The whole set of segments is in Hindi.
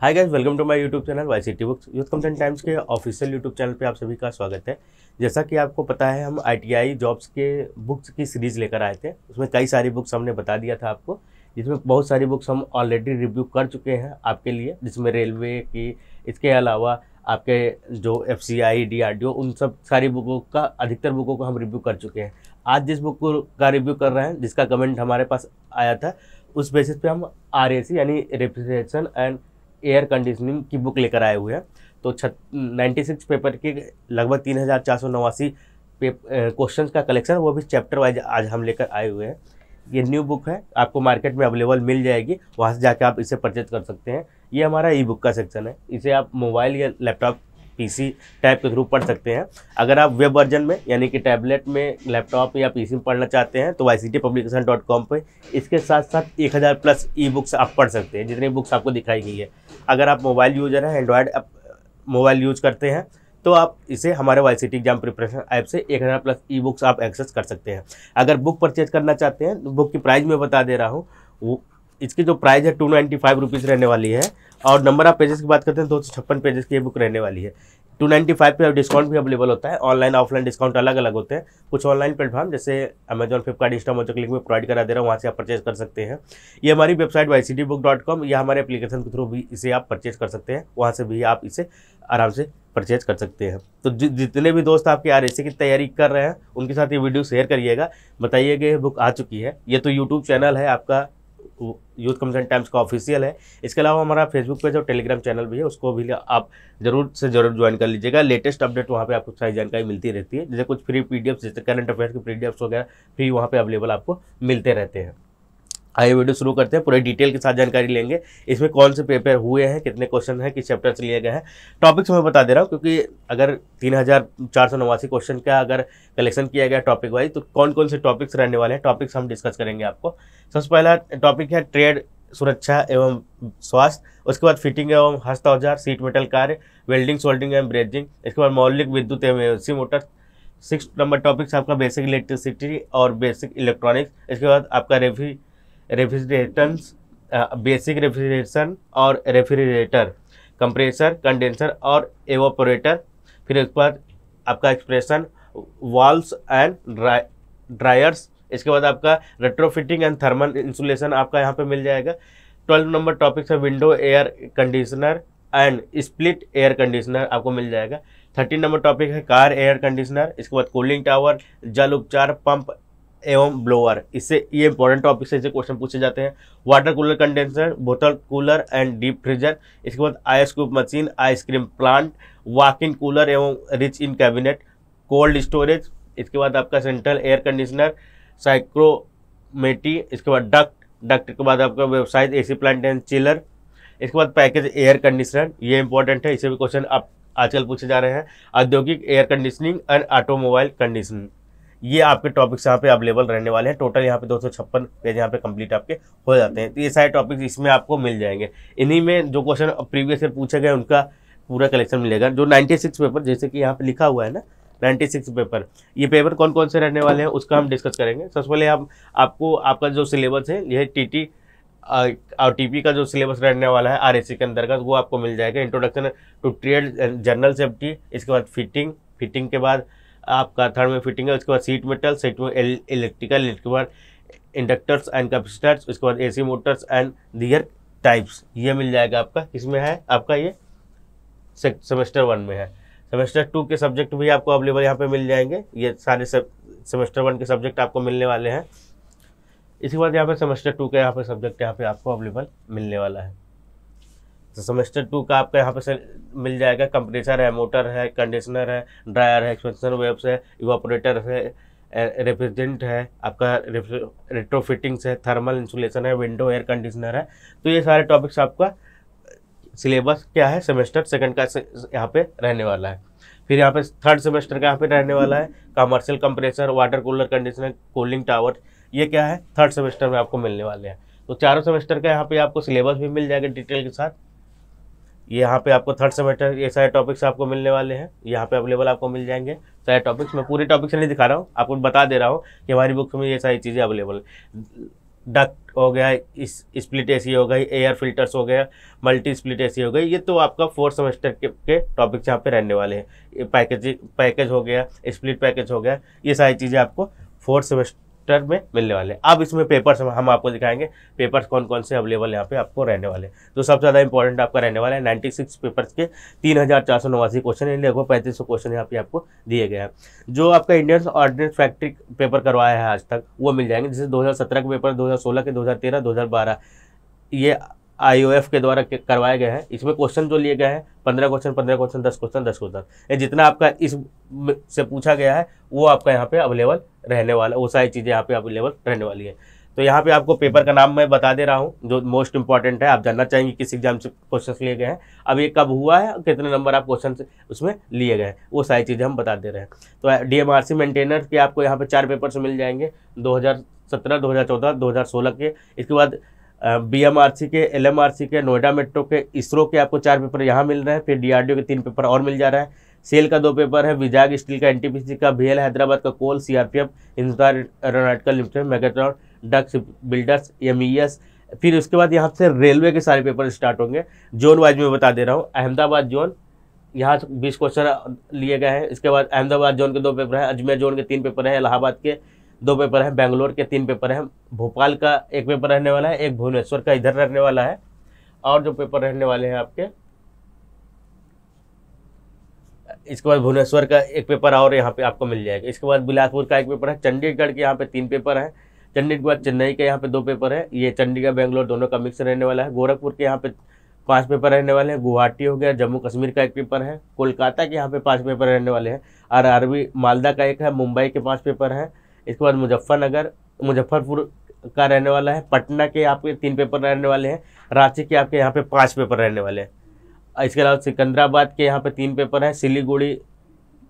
hi guys welcome to my YouTube channel Y C T books youth consent times के ऑफिशियल यूट्यूब चैनल पे आप सभी का स्वागत है जैसा कि आपको पता है हम आईटीआई जॉब्स के बुक्स की सीरीज़ लेकर आए थे उसमें कई सारी बुक्स हमने बता दिया था आपको जिसमें बहुत सारी बुक्स हम ऑलरेडी रिव्यू कर चुके हैं आपके लिए जिसमें रेलवे की इसके अलावा आपके जो F C I D R D O उन सब सारी बुकों का अधिकतर बुकों को हम रिव्यू कर चुके हैं आज जिस बुक का रिव्यू कर रहे हैं जिसका कमेंट हमारे पास आया था उस बेसिस पे हम आर ए सी यानी रिप्रेजेंटेशन एंड एयर कंडीशनिंग की बुक लेकर आए हुए हैं तो छत नाइन्टी सिक्स पेपर के लगभग तीन हज़ार चार सौ नवासी क्वेश्चन का कलेक्शन वो भी चैप्टर वाइज आज हम लेकर आए हुए हैं ये न्यू बुक है आपको मार्केट में अवेलेबल मिल जाएगी वहाँ से जाके आप इसे परचेज कर सकते हैं ये हमारा ई बुक का सेक्शन है इसे आप मोबाइल या लैपटॉप पीसी टाइप के थ्रू पढ़ सकते हैं अगर आप वेब वर्जन में यानी कि टैबलेट में लैपटॉप या पीसी में पढ़ना चाहते हैं तो Y C T publication dot com पर इसके साथ साथ एक हज़ार प्लस ई बुक्स आप पढ़ सकते हैं जितनी बुक्स आपको दिखाई गई है अगर आप मोबाइल यूजर हैं एंड्रॉयड मोबाइल यूज करते हैं तो आप इसे हमारे Y C exam preparation app से एक हज़ार प्लस ई बुक्स आप एक्सेस कर सकते हैं अगर बुक परचेज करना चाहते हैं तो बुक की प्राइस मैं बता दे रहा हूँ वो इसकी जो प्राइस है टू नाइन्टी फाइव रुपीज़ रहने वाली है और नंबर ऑफ पेजेस की बात करते हैं दो सौ छप्पन पेजेस की ये बुक रहने वाली है टू नाइन्टी फाइव पर डिस्काउंट भी अवेलेबल होता है ऑनलाइन ऑफलाइन डिस्काउंट अलग अलग होते हैं कुछ ऑनलाइन प्लेटफॉर्म जैसे अमेजॉन फ्लिपकार्ट इंस्टामोजो के क्लिक में प्रोवाइड करा दे रहा हूँ वहाँ से आप परचेज कर सकते हैं ये हमारी website Y C D book dot com या हमारे एप्लीकेशन के थ्रू भी इसे आप परचेज कर सकते हैं वहाँ से भी आप इसे आराम से परचेज कर सकते हैं तो जितने भी दोस्त आपके आर की तैयारी कर रहे हैं उनके साथ ये वीडियो शेयर करिएगा बताइए कि बुक आ चुकी है ये तो यूट्यूब चैनल है आपका यूथ कमीशन टाइम्स का ऑफिशियल है इसके अलावा हमारा फेसबुक पेज और टेलीग्राम चैनल भी है उसको भी आप जरूर से जरूर ज्वाइन कर लीजिएगा लेटेस्ट अपडेट वहाँ पे आपको सारी जानकारी मिलती रहती है जैसे कुछ फ्री पी जैसे करंट अफेयर्स के पी वगैरह फ्री वहाँ पे अवेलेबल आपको मिलते रहते हैं आइए वीडियो शुरू करते हैं पूरे डिटेल के साथ जानकारी लेंगे इसमें कौन से पेपर हुए हैं कितने क्वेश्चन हैं किस चैप्टर से लिए गए हैं टॉपिक्स मैं बता दे रहा हूँ क्योंकि अगर तीन हज़ार चार सौ नवासी क्वेश्चन का अगर कलेक्शन किया गया टॉपिक वाइज तो कौन कौन से टॉपिक्स रहने वाले हैं टॉपिक्स हम डिस्कस करेंगे आपको सबसे पहला टॉपिक है ट्रेड सुरक्षा एवं स्वास्थ्य उसके बाद फिटिंग एवं हस्त औजार सीट मेटल कार्य वेल्डिंग सोल्डिंग एवं ब्रेजिंग इसके बाद मौलिक विद्युत एवं AC motor six number topics आपका बेसिक इलेक्ट्रिसिटी और बेसिक इलेक्ट्रॉनिक्स इसके बाद आपका रेफी रेफ्रिजरेटर्स बेसिक रेफ्रिजरेशन और रेफ्रिजरेटर कंप्रेसर कंडेंसर और एवोपोरेटर फिर उसके बाद आपका एक्सप्रेशन वॉल्स एंड ड्रायर्स इसके बाद आपका रेट्रोफिटिंग एंड थर्मल इंसुलेशन आपका यहाँ पे मिल जाएगा ट्वेल्व नंबर टॉपिक्स है window air conditioner and split air conditioner आपको मिल जाएगा थर्टीन नंबर टॉपिक है कार एयर कंडीशनर इसके बाद कूलिंग टावर जल उपचार पंप एवं ब्लोअर इससे ये इंपॉर्टेंट टॉपिक से क्वेश्चन पूछे जाते हैं वाटर कूलर कंडेंसर बोतल कूलर एंड डीप फ्रीजर इसके बाद ice cube machine ice cream plant walk in cooler एवं reach in cabinet cold storage इसके बाद आपका सेंट्रल एयर कंडीशनर साइक्रोमेटी इसके बाद डक्ट डक्ट के बाद आपका वेबसाइट सी प्लांट एंड चिलर इसके बाद पैकेज एयर कंडीशनर ये इंपॉर्टेंट है इसे भी क्वेश्चन आप आजकल पूछे जा रहे हैं औद्योगिक air conditioning and automobile conditioning ये आपके टॉपिक्स यहाँ पे अवेलेबल रहने वाले हैं टोटल यहाँ पे दो पेज यहाँ पे कंप्लीट आपके हो जाते हैं तो ये सारे टॉपिक्स इसमें आपको मिल जाएंगे इन्हीं में जो क्वेश्चन प्रीवियस ईयर पूछे गए उनका पूरा कलेक्शन मिलेगा जो 96 पेपर जैसे कि यहाँ पे लिखा हुआ है ना 96 पेपर ये पेपर कौन कौन से रहने वाले हैं उसका हम डिस्कस करेंगे सबसे पहले हम आपको आपका जो सिलेबस है यह टी टी और पी का जो सिलेबस रहने वाला है सी के अंदर का वो आपको मिल जाएगा introduction to trade general safety इसके बाद फिटिंग फिटिंग के बाद आपका थर्ड में फिटिंग है उसके बाद सीट मेटल सीट में इलेक्ट्रिकल इसके बाद इंडक्टर्स एंड कैपेसिटर्स उसके बाद AC motors and their types ये मिल जाएगा आपका किसमें है आपका ये सेमेस्टर वन में है सेमेस्टर टू के सब्जेक्ट भी आपको अवेलेबल यहाँ पे मिल जाएंगे ये सारे सेमेस्टर वन के सब्जेक्ट आपको मिलने वाले हैं इसके बाद यहाँ पे सेमेस्टर टू के यहाँ पे सब्जेक्ट यहाँ पे आपको अवेलेबल मिलने वाला है तो सेमेस्टर टू का आपका यहाँ पे से मिल जाएगा कंप्रेसर है मोटर है कंडीशनर है ड्रायर है एक्सपेंशन वेब्स है इवापोरेटर है रेफ्रिजरेंट है आपका रेट्रो फिटिंग्स है थर्मल इंसुलेशन है विंडो एयर कंडीशनर है तो ये सारे टॉपिक्स आपका सिलेबस क्या है सेमेस्टर सेकंड का से, यहाँ पे रहने वाला है फिर यहाँ पे थर्ड सेमेस्टर का यहाँ पे रहने वाला है commercial compressor water cooler conditioner cooling tower ये क्या है थर्ड सेमेस्टर में आपको मिलने वाले हैं तो चारों सेमेस्टर का यहाँ पे आपको सिलेबस भी मिल जाएगा डिटेल के साथ ये यहाँ पे आपको थर्ड सेमेस्टर ये सारे टॉपिक्स आपको मिलने वाले हैं यहाँ पे अवेलेबल आपको मिल जाएंगे सारे टॉपिक्स मैं पूरे टॉपिक्स नहीं दिखा रहा हूँ आपको बता दे रहा हूँ कि हमारी बुक्स में ये सारी चीज़ें अवेलेबल डक्ट हो गया इस स्प्लिट ए हो गई एयर फिल्टर्स हो गया मल्टी स्प्लिट ए हो गई ये तो आपका फोर्थ सेमेस्टर के, के टॉपिक्स यहाँ पे रहने वाले हैं पैकेज पैकेज हो गया स्प्लिट पैकेज हो गया ये सारी चीज़ें आपको फोर्थ सेमेस्टर चैप्टर में मिलने वाले हैं अब इसमें पेपर्स हम आपको दिखाएंगे पेपर्स कौन कौन से अवेलेबल यहाँ पे आपको रहने वाले हैं तो सबसे ज़्यादा इंपॉर्टेंट आपका रहने वाला है नाइन्टी सिक्स पेपर्स के तीन हज़ार चार सौ नवासी क्वेश्चन यानी लगभग पैंतीस सौ क्वेश्चन यहाँ पे आपको दिए गए हैं जो आपका इंडियन ऑर्डिनेंस फैक्ट्री पेपर करवाया है आज तक वो मिल जाएंगे जैसे दो हज़ार सत्रह के पेपर दो हज़ार सोलह के दो हज़ार तेरह दो हज़ार बारह ये आईओएफ के द्वारा करवाए गए हैं इसमें क्वेश्चन जो लिए गए हैं पंद्रह क्वेश्चन पंद्रह क्वेश्चन दस क्वेश्चन दस क्वेश्चन जितना आपका इस से पूछा गया है वो आपका यहाँ पे अवेलेबल रहने वाला वो सारी चीज़ें यहाँ पे अवेलेबल रहने वाली है तो यहाँ पे आपको पेपर का नाम मैं बता दे रहा हूँ जो मोस्ट इंपॉर्टेंट है आप जानना चाहेंगे किस एग्जाम से क्वेश्चन लिए गए हैं अब ये कब हुआ है कितने नंबर आप क्वेश्चन उसमें लिए गए हैं वो सारी चीज़ें हम बता दे रहे हैं तो सी मेंटेनर के आपको यहाँ पर चार पेपर से मिल जाएंगे दो 2014, 2016 के इसके बाद बीएमआरसी के एलएमआरसी के नोएडा मेट्रो के इसरो के आपको चार पेपर यहाँ मिल रहे हैं फिर डीआरडीओ के तीन पेपर और मिल जा रहा है सेल का दो पेपर है विजाग स्टील का एनटीपीसी का भीएल हैदराबाद का coal CRPF Hindustan aeronautical limited Megatron ducts builders एस फिर उसके बाद यहाँ से रेलवे के सारे पेपर स्टार्ट होंगे जोन वाइज में बता दे रहा हूँ अहमदाबाद जोन यहाँ बीस क्वेश्चन लिए गए हैं इसके बाद अहमदाबाद जोन के दो पेपर हैं अजमेर जोन के तीन पेपर हैं इलाहाबाद के दो पेपर हैं बेंगलोर के तीन पेपर हैं भोपाल का एक पेपर रहने वाला है एक भुवनेश्वर का इधर रहने वाला है और जो पेपर रहने वाले हैं आपके इसके बाद भुवनेश्वर का एक पेपर और यहाँ पे आपको मिल जाएगा इसके बाद बिलासपुर का एक पेपर है चंडीगढ़ के यहाँ पे तीन पेपर हैं चंडीगढ़ के बाद चेन्नई के यहाँ पे दो पेपर है ये चंडीगढ़ बेंगलोर दोनों का मिक्स रहने वाला है गोरखपुर के यहाँ पे पांच पेपर रहने वाले हैं गुवाहाटी हो गया जम्मू कश्मीर का एक पेपर है कोलकाता के यहाँ पे पांच पेपर रहने वाले हैं आर आरबी मालदा का एक है मुंबई के पाँच पेपर हैं इसके बाद मुजफ्फरनगर मुजफ्फरपुर का रहने वाला है पटना के आपके तीन पेपर रहने वाले हैं रांची के आपके यहाँ पे पाँच पेपर रहने वाले हैं इसके अलावा सिकंदराबाद के यहाँ पे तीन पेपर है सिलीगुड़ी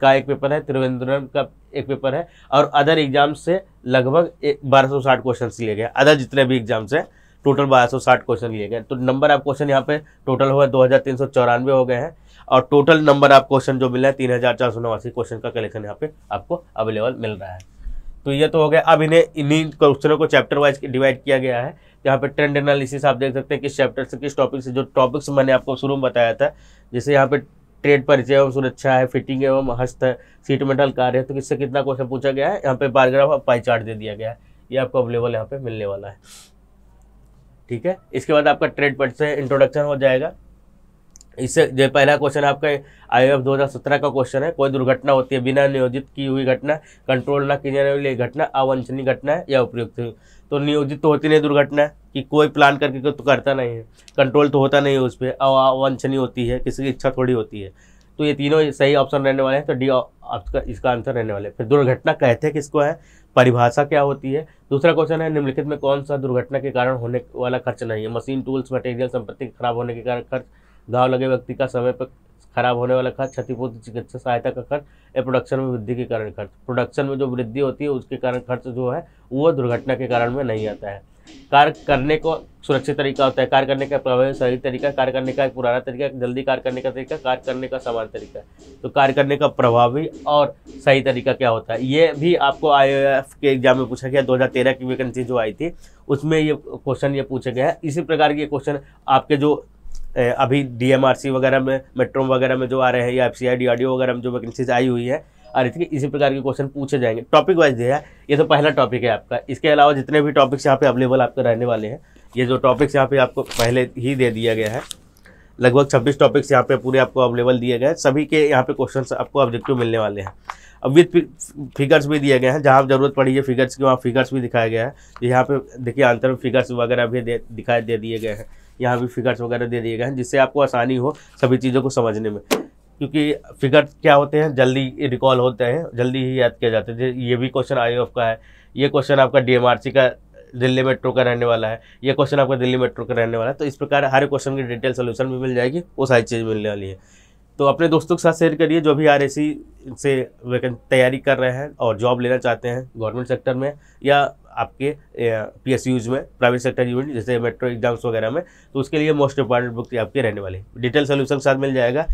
का एक पेपर है त्रिवेंद्रम का एक पेपर है और अदर एग्जाम से लगभग बारह सौ साठ क्वेश्चन लिए गए अदर जितने भी एग्जाम्स हैं टोटल बारह सौ साठ क्वेश्चन लिए गए तो नंबर ऑफ क्वेश्चन यहाँ पे टोटल हुआ दो हज़ार तीन सौ चौरानवे हो गए हैं और टोटल नंबर ऑफ क्वेश्चन जो मिला है तीन हज़ार चार सौ नवासी क्वेश्चन का कलेक्शन यहाँ पे आपको अवेलेबल मिल रहा है तो ये तो हो गया अब इन्हें इन्हीं क्वेश्चनों को चैप्टर वाइज डिवाइड किया गया है यहाँ पे ट्रेंड एनालिसिस आप देख सकते हैं किस चैप्टर से किस टॉपिक से जो टॉपिक्स मैंने आपको शुरू में बताया था जैसे यहाँ पे ट्रेड परिचय एवं सुरक्षा है फिटिंग एवं हस्त है सीट मेटल कार्य है तो किससे कितना क्वेश्चन पूछा गया है यहाँ पे बारग्राफ और पाई चार्ट दे दिया गया है ये आपको अवेलेबल यहाँ पे मिलने वाला है ठीक है इसके बाद आपका ट्रेड परिचय इंट्रोडक्शन हो जाएगा इससे जो पहला क्वेश्चन आपका आई एफ दो का क्वेश्चन है कोई दुर्घटना होती है बिना नियोजित की हुई घटना कंट्रोल न जाने वाली घटना अवंछनीय घटना है या उपयुक्त तो नियोजित तो होती नहीं दुर्घटना कि कोई प्लान करके तो करता नहीं है कंट्रोल तो होता नहीं है उस पर अवंछनीय होती है किसी की इच्छा थोड़ी होती है तो ये तीनों सही ऑप्शन रहने वाले हैं तो डी आपका इसका आंसर रहने वाले फिर दुर्घटना कहते हैं किसको है परिभाषा क्या होती है दूसरा क्वेश्चन है निम्नलिखित में कौन सा दुर्घटना के कारण होने वाला खर्च नहीं है मशीन टूल्स मटेरियल संपत्ति खराब होने के कारण खर्च घाव लगे व्यक्ति का समय पर खराब होने वाला खर्च क्षतिपूर्ति चिकित्सा सहायता का खर्च या प्रोडक्शन में वृद्धि के कारण खर्च प्रोडक्शन में जो वृद्धि होती है उसके कारण खर्च जो है वो दुर्घटना के कारण में नहीं आता है कार्य करने को सुरक्षित तरीका होता है कार्य करने का प्रभावी सही तरीका कार्य करने का एक पुराना तरीका एक जल्दी कार्य करने का तरीका कार्य करने का समान तरीका तो कार्य करने का प्रभावी और सही तरीका क्या होता है ये भी आपको आई के एग्जाम में पूछा गया 2013 की वैकेंसी जो आई थी उसमें ये क्वेश्चन ये पूछा गया है इसी प्रकार के क्वेश्चन आपके जो अभी डीएमआरसी वगैरह में मेट्रो वगैरह में जो आ रहे हैं या एफ सी वगैरह में जो वैकेंसीज आई हुई है और इसके इसी प्रकार के क्वेश्चन पूछे जाएंगे टॉपिक वाइज दिया है ये तो पहला टॉपिक है आपका इसके अलावा जितने भी टॉपिक्स यहाँ पे अवेलेबल आपके रहने वाले हैं ये जो टॉपिक्स यहाँ पे आपको पहले ही दे दिया गया है लगभग छब्बीस टॉपिक्स यहाँ पे पूरे आपको अवेलेबल दिए गए सभी के यहाँ पे क्वेश्चन आपको ऑब्जेक्टिव मिलने वाले हैं अब विथ फिगर्स भी दिए गए हैं जहाँ जरूरत पड़ी है फिगर्स की वहाँ फिगर्स भी दिखाया गया है यहाँ पे देखिए आंतर में फिगर्स वगैरह भी दिखाई दे दिए गए हैं यहाँ भी फिगर्स वगैरह दे दिए गए हैं जिससे आपको आसानी हो सभी चीज़ों को समझने में क्योंकि फिगर क्या होते हैं जल्दी रिकॉल होते हैं जल्दी ही याद किया जाता है ये भी क्वेश्चन आई एफ का है ये क्वेश्चन आपका डी का दिल्ली मेट्रो का रहने वाला है ये क्वेश्चन आपका दिल्ली मेट्रो का रहने वाला है तो इस प्रकार हर क्वेश्चन की डिटेल सोल्यूशन भी मिल जाएगी वो सारी चीज़ मिलने वाली है तो अपने दोस्तों के साथ शेयर करिए जो भी आर से तैयारी कर रहे हैं और जॉब लेना चाहते हैं गवर्नमेंट सेक्टर में या आपके पी एस यूज में प्राइवेट सेक्टर यूनिट जैसे मेट्रो एग्जाम्स वगैरह में तो उसके लिए मोस्ट इंपॉर्टेंट बुक आपके रहने वाली डिटेल सोल्यूशन के साथ मिल जाएगा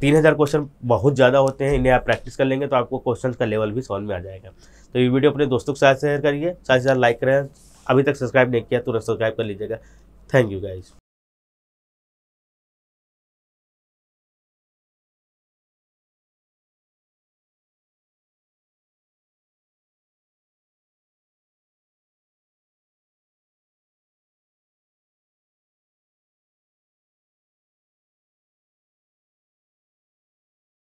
तीन हज़ार क्वेश्चन बहुत ज़्यादा होते हैं इन्हें आप प्रैक्टिस कर लेंगे तो आपको क्वेश्चन का लेवल भी सॉल्व में आ जाएगा तो ये वीडियो अपने दोस्तों के साथ शेयर करिए साथ ही साथ लाइक करें अभी तक सब्सक्राइब नहीं किया तुरंत तो सब्सक्राइब कर लीजिएगा थैंक यू गाइज